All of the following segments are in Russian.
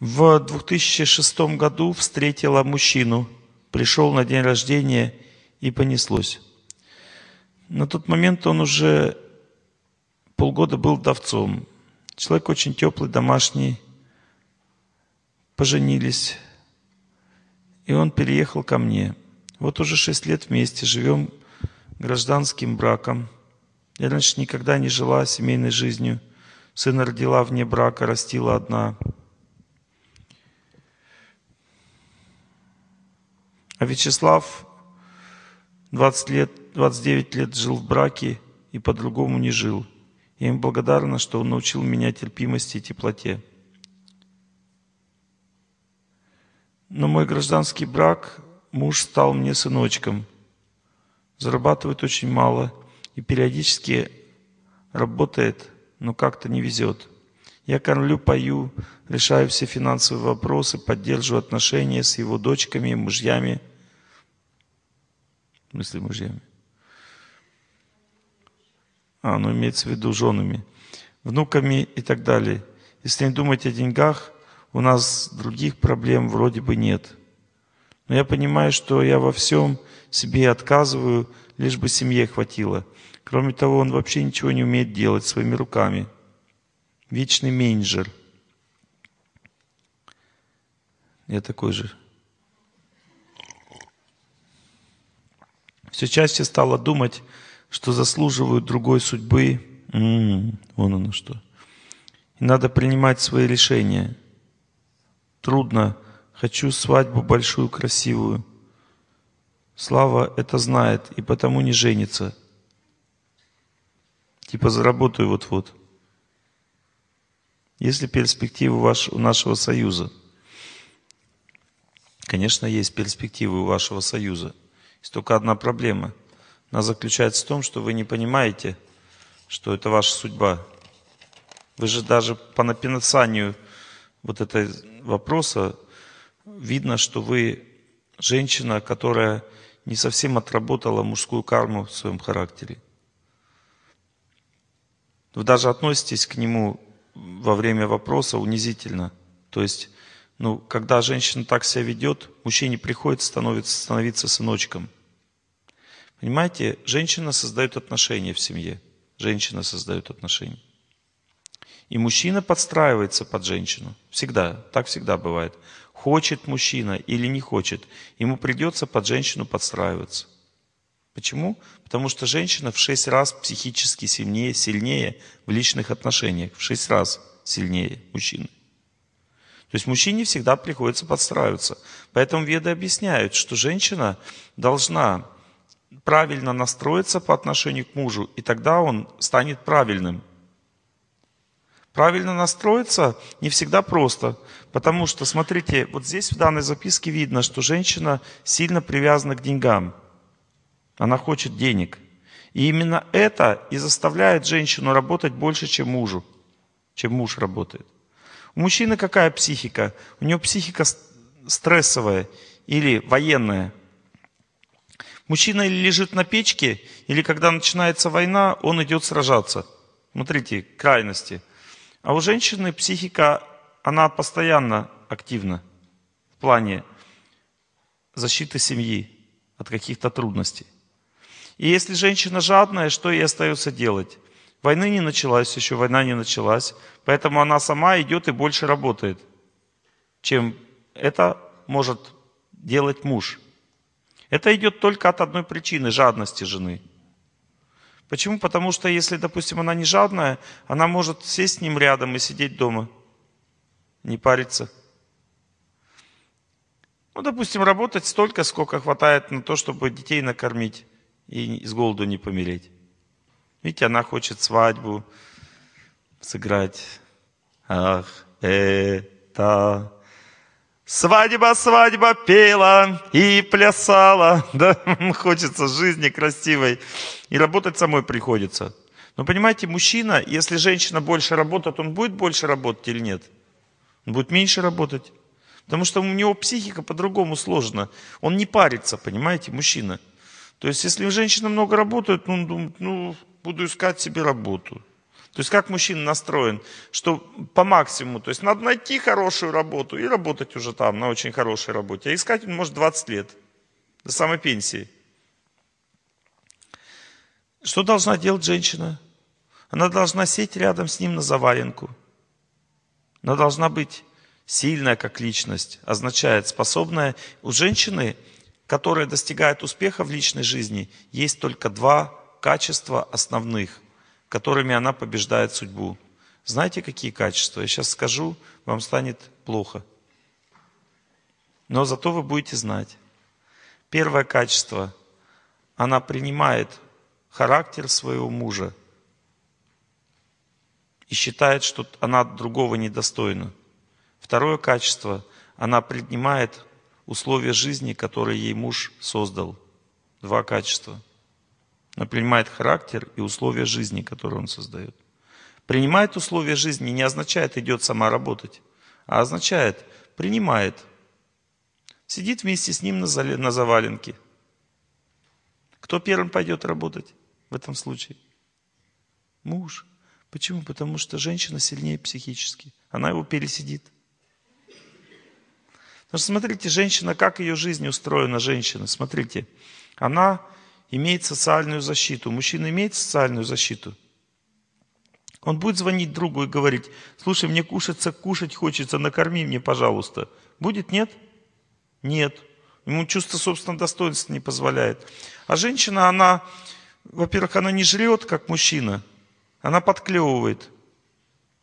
в 2006 году встретила мужчину, пришел на день рождения и понеслось. На тот момент он уже полгода был давцом. Человек очень теплый, домашний. Поженились. И он переехал ко мне. Вот уже шесть лет вместе живем гражданским браком. Я раньше никогда не жила семейной жизнью. Сына родила вне брака, растила одна. А Вячеслав 20 лет, 29 лет жил в браке и по-другому не жил. Я ему благодарна, что он научил меня терпимости и теплоте. Но мой гражданский брак, муж стал мне сыночком. Зарабатывает очень мало и периодически работает, но как-то не везет. Я кормлю, пою, решаю все финансовые вопросы, поддерживаю отношения с его дочками и мужьями – смысле мужьями. А, ну имеется в виду женами, внуками и так далее. Если не думать о деньгах, у нас других проблем вроде бы нет. Но я понимаю, что я во всем себе отказываю, лишь бы семье хватило. Кроме того, он вообще ничего не умеет делать своими руками. Вечный менеджер. Я такой же. Все чаще стала думать, что заслуживают другой судьбы. М-м, вон оно что. И надо принимать свои решения. Трудно. Хочу свадьбу большую, красивую. Слава это знает и потому не женится. Типа заработаю вот-вот. Есть ли перспективы ваш, у нашего союза? Конечно, есть перспективы у вашего союза. Есть только одна проблема. Она заключается в том, что вы не понимаете, что это ваша судьба. Вы же даже по написанию вот этого вопроса видно, что вы женщина, которая не совсем отработала мужскую карму в своем характере. Вы даже относитесь к нему во время вопроса унизительно. То есть, ну, когда женщина так себя ведет, мужчине приходится становиться, становиться сыночком. Понимаете, женщина создает отношения в семье. Женщина создает отношения. И мужчина подстраивается под женщину. Всегда. Так всегда бывает. Хочет мужчина или не хочет, ему придется под женщину подстраиваться. Почему? Потому что женщина в шесть раз психически сильнее, сильнее в личных отношениях. В шесть раз сильнее мужчины. То есть мужчине всегда приходится подстраиваться. Поэтому веды объясняют, что женщина должна правильно настроиться по отношению к мужу, и тогда он станет правильным. Правильно настроиться не всегда просто, потому что, смотрите, вот здесь в данной записке видно, что женщина сильно привязана к деньгам. Она хочет денег. И именно это и заставляет женщину работать больше, чем мужу, чем муж работает. У мужчины какая психика? У него психика стрессовая или военная – Мужчина или лежит на печке, или когда начинается война, он идет сражаться. Смотрите, крайности. А у женщины психика, она постоянно активна в плане защиты семьи от каких-то трудностей. И если женщина жадная, что ей остается делать? Войны не началась, еще война не началась, поэтому она сама идет и больше работает, чем это может делать муж – это идет только от одной причины – жадности жены. Почему? Потому что если, допустим, она не жадная, она может сесть с ним рядом и сидеть дома, не париться. Ну, допустим, работать столько, сколько хватает на то, чтобы детей накормить и с голоду не помереть. Видите, она хочет свадьбу сыграть. Ах, это Свадьба, свадьба пела и плясала. Да, хочется жизни красивой. И работать самой приходится. Но понимаете, мужчина, если женщина больше работает, он будет больше работать или нет? Он будет меньше работать. Потому что у него психика по-другому сложена. Он не парится, понимаете, мужчина. То есть, если женщина много работает, он думает, ну, буду искать себе работу. То есть как мужчина настроен, что по максимуму, то есть надо найти хорошую работу и работать уже там, на очень хорошей работе. А искать он может 20 лет, до самой пенсии. Что должна делать женщина? Она должна сесть рядом с ним на заваленку. Она должна быть сильная как личность, означает способная. У женщины, которая достигает успеха в личной жизни, есть только два качества основных – которыми она побеждает судьбу. Знаете, какие качества? Я сейчас скажу, вам станет плохо. Но зато вы будете знать. Первое качество. Она принимает характер своего мужа и считает, что она другого недостойна. Второе качество. Она принимает условия жизни, которые ей муж создал. Два качества но принимает характер и условия жизни, которые он создает. Принимает условия жизни не означает идет сама работать, а означает принимает. Сидит вместе с ним на, заваленке. Кто первым пойдет работать в этом случае? Муж. Почему? Потому что женщина сильнее психически. Она его пересидит. Потому что смотрите, женщина, как ее жизнь устроена, женщина. Смотрите, она имеет социальную защиту. Мужчина имеет социальную защиту. Он будет звонить другу и говорить, слушай, мне кушаться, кушать хочется, накорми мне, пожалуйста. Будет, нет? Нет. Ему чувство собственного достоинства не позволяет. А женщина, она, во-первых, она не жрет, как мужчина, она подклевывает.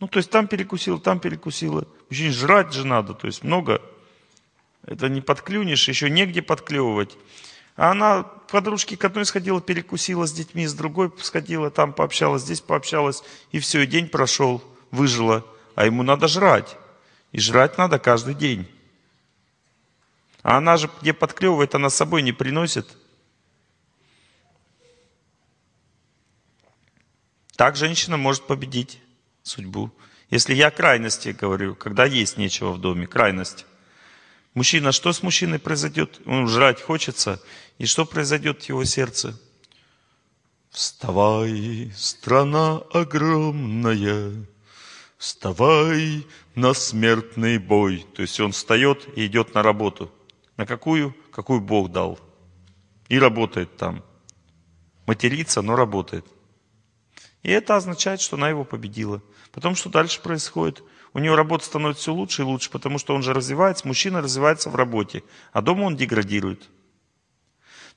Ну, то есть там перекусила, там перекусила. Мужчине жрать же надо, то есть много. Это не подклюнешь, еще негде подклевывать. А она подружки к одной сходила, перекусила с детьми, с другой сходила, там пообщалась, здесь пообщалась, и все, и день прошел, выжила. А ему надо жрать. И жрать надо каждый день. А она же, где подклевывает, она с собой не приносит. Так женщина может победить судьбу. Если я крайности говорю, когда есть нечего в доме, крайность. Мужчина, что с мужчиной произойдет? Он жрать хочется. И что произойдет в его сердце? Вставай, страна огромная, вставай на смертный бой. То есть он встает и идет на работу. На какую? Какую Бог дал. И работает там. Матерится, но работает. И это означает, что она его победила. Потом что дальше происходит? У него работа становится все лучше и лучше, потому что он же развивается, мужчина развивается в работе, а дома он деградирует.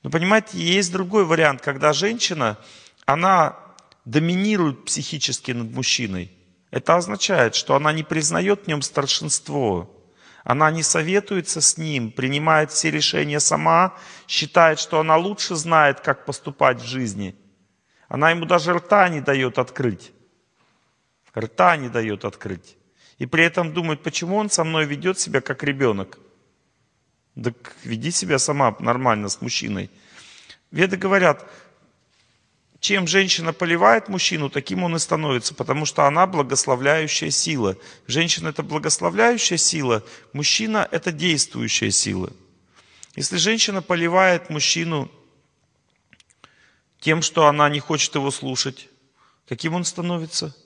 Но понимаете, есть другой вариант, когда женщина, она доминирует психически над мужчиной. Это означает, что она не признает в нем старшинство. Она не советуется с ним, принимает все решения сама, считает, что она лучше знает, как поступать в жизни – она ему даже рта не дает открыть. Рта не дает открыть. И при этом думает, почему он со мной ведет себя как ребенок. Да веди себя сама нормально с мужчиной. Веды говорят, чем женщина поливает мужчину, таким он и становится, потому что она благословляющая сила. Женщина – это благословляющая сила, мужчина – это действующая сила. Если женщина поливает мужчину тем, что она не хочет его слушать. Каким он становится?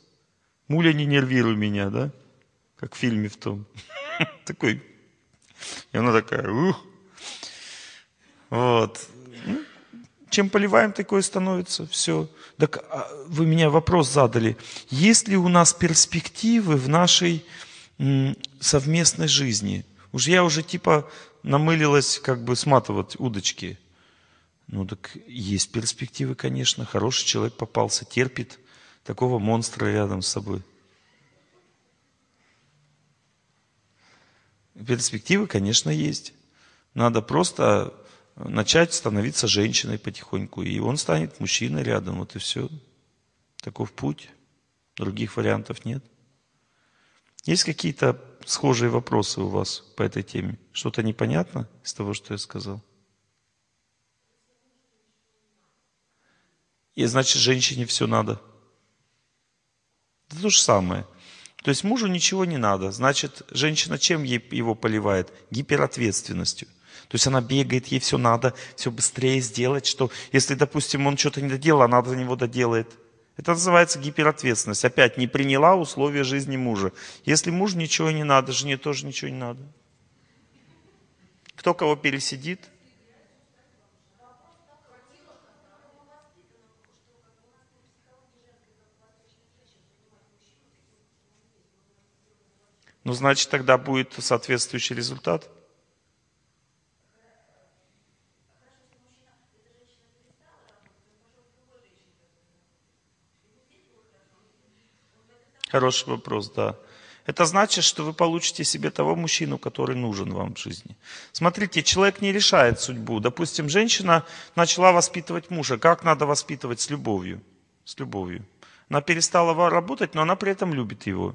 Муля, не нервируй меня, да? Как в фильме в том. Такой. И она такая, ух. Вот. Ну, чем поливаем, такое становится. Все. Так а, вы меня вопрос задали. Есть ли у нас перспективы в нашей совместной жизни? Уж я уже типа намылилась как бы сматывать удочки. Ну так есть перспективы, конечно. Хороший человек попался, терпит такого монстра рядом с собой. Перспективы, конечно, есть. Надо просто начать становиться женщиной потихоньку. И он станет мужчиной рядом. Вот и все. Таков путь. Других вариантов нет. Есть какие-то схожие вопросы у вас по этой теме? Что-то непонятно из того, что я сказал? и значит женщине все надо. Это то же самое. То есть мужу ничего не надо. Значит, женщина чем ей его поливает? Гиперответственностью. То есть она бегает, ей все надо, все быстрее сделать, что если, допустим, он что-то не доделал, она за него доделает. Это называется гиперответственность. Опять не приняла условия жизни мужа. Если мужу ничего не надо, жене тоже ничего не надо. Кто кого пересидит, Ну, значит, тогда будет соответствующий результат. Хороший вопрос, да. Это значит, что вы получите себе того мужчину, который нужен вам в жизни. Смотрите, человек не решает судьбу. Допустим, женщина начала воспитывать мужа. Как надо воспитывать? С любовью. С любовью. Она перестала работать, но она при этом любит его.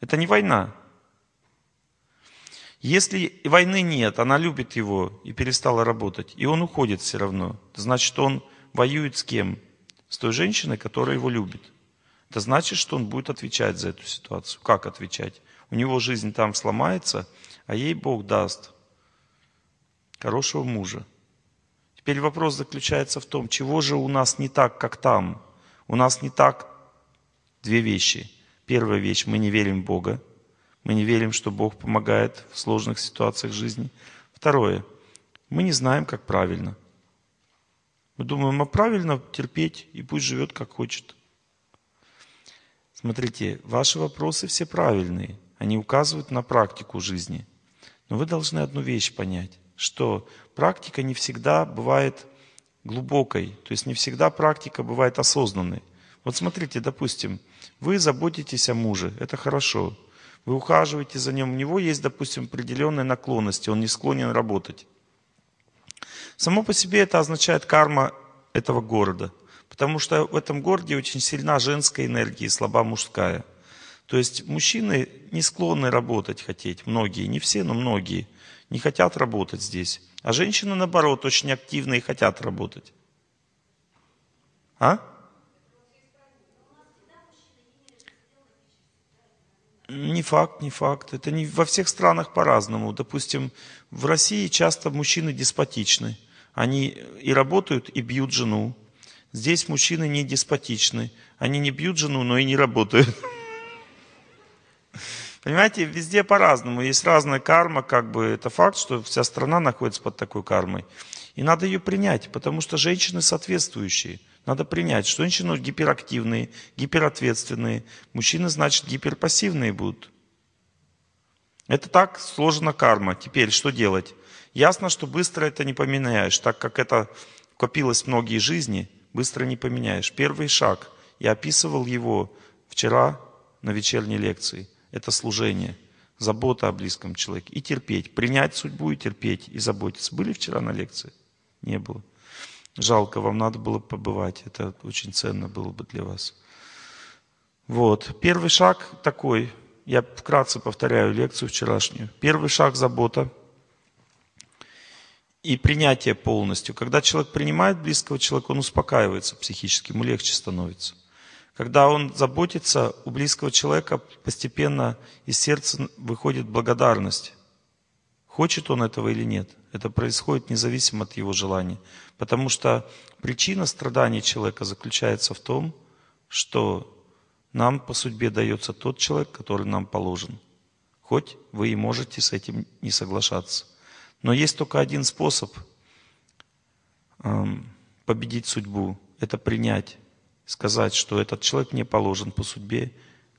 Это не война. Если войны нет, она любит его и перестала работать, и он уходит все равно, значит, он воюет с кем? С той женщиной, которая его любит. Это значит, что он будет отвечать за эту ситуацию. Как отвечать? У него жизнь там сломается, а ей Бог даст хорошего мужа. Теперь вопрос заключается в том, чего же у нас не так, как там? У нас не так две вещи. Первая вещь, мы не верим в Бога. Мы не верим, что Бог помогает в сложных ситуациях жизни. Второе. Мы не знаем, как правильно. Мы думаем, а правильно терпеть, и пусть живет, как хочет. Смотрите, ваши вопросы все правильные. Они указывают на практику жизни. Но вы должны одну вещь понять, что практика не всегда бывает глубокой. То есть не всегда практика бывает осознанной. Вот смотрите, допустим, вы заботитесь о муже, это хорошо. Вы ухаживаете за ним, у него есть, допустим, определенные наклонности, он не склонен работать. Само по себе это означает карма этого города, потому что в этом городе очень сильна женская энергия и слаба мужская. То есть мужчины не склонны работать хотеть, многие, не все, но многие, не хотят работать здесь. А женщины, наоборот, очень активны и хотят работать. А? Не факт, не факт. Это не во всех странах по-разному. Допустим, в России часто мужчины деспотичны. Они э, и работают, и бьют жену. Здесь мужчины не деспотичны. Они не бьют жену, но и не работают. Понимаете, везде по-разному. Есть разная карма, как бы это факт, что вся страна находится под такой кармой. И надо ее принять, потому что женщины соответствующие – надо принять, что женщины гиперактивные, гиперответственные, мужчины, значит, гиперпассивные будут. Это так сложена карма. Теперь что делать? Ясно, что быстро это не поменяешь, так как это копилось многие жизни, быстро не поменяешь. Первый шаг, я описывал его вчера на вечерней лекции, это служение, забота о близком человеке и терпеть, принять судьбу и терпеть, и заботиться. Были вчера на лекции? Не было. Жалко, вам надо было побывать. Это очень ценно было бы для вас. Вот. Первый шаг такой. Я вкратце повторяю лекцию вчерашнюю. Первый шаг – забота и принятие полностью. Когда человек принимает близкого человека, он успокаивается психически, ему легче становится. Когда он заботится, у близкого человека постепенно из сердца выходит благодарность. Хочет он этого или нет – это происходит независимо от его желаний. Потому что причина страдания человека заключается в том, что нам по судьбе дается тот человек, который нам положен. Хоть вы и можете с этим не соглашаться. Но есть только один способ эм, победить судьбу. Это принять, сказать, что этот человек мне положен по судьбе,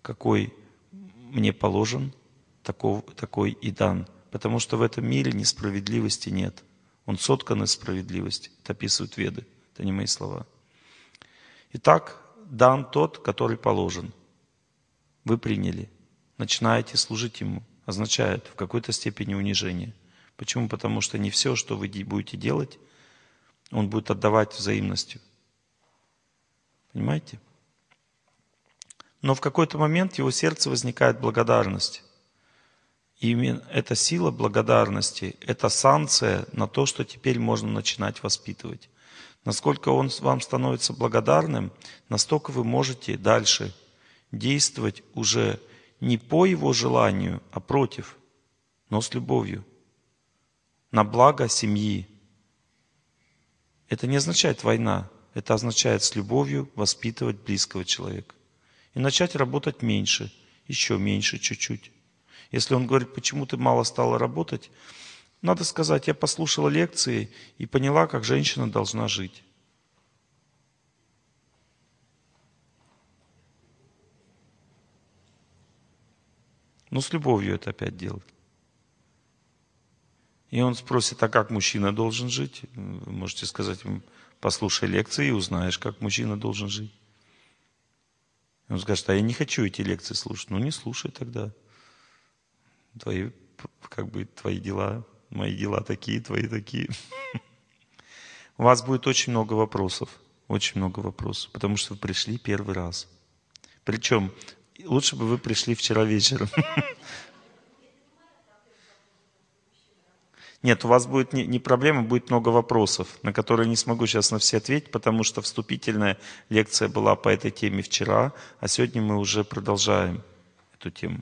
какой мне положен, такой и дан. Потому что в этом мире несправедливости нет. Он соткан из справедливости. Это описывают веды. Это не мои слова. Итак, дан тот, который положен. Вы приняли. Начинаете служить ему. Означает в какой-то степени унижение. Почему? Потому что не все, что вы будете делать, он будет отдавать взаимностью. Понимаете? Но в какой-то момент в его сердце возникает благодарность именно эта сила благодарности, это санкция на то, что теперь можно начинать воспитывать. Насколько он вам становится благодарным, настолько вы можете дальше действовать уже не по его желанию, а против, но с любовью, на благо семьи. Это не означает война, это означает с любовью воспитывать близкого человека и начать работать меньше, еще меньше чуть-чуть. Если он говорит, почему ты мало стала работать, надо сказать, я послушала лекции и поняла, как женщина должна жить. Ну, с любовью это опять делать. И он спросит, а как мужчина должен жить? Вы можете сказать, послушай лекции и узнаешь, как мужчина должен жить. И он скажет, а я не хочу эти лекции слушать. Ну, не слушай тогда твои, как бы, твои дела, мои дела такие, твои такие. У вас будет очень много вопросов, очень много вопросов, потому что вы пришли первый раз. Причем лучше бы вы пришли вчера вечером. Нет, у вас будет не, не проблема, будет много вопросов, на которые не смогу сейчас на все ответить, потому что вступительная лекция была по этой теме вчера, а сегодня мы уже продолжаем эту тему.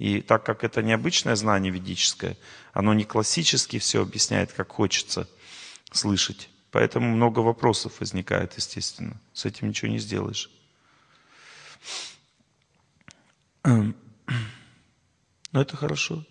И так как это необычное знание ведическое, оно не классически все объясняет, как хочется слышать. Поэтому много вопросов возникает, естественно. С этим ничего не сделаешь. Эм. Но это хорошо.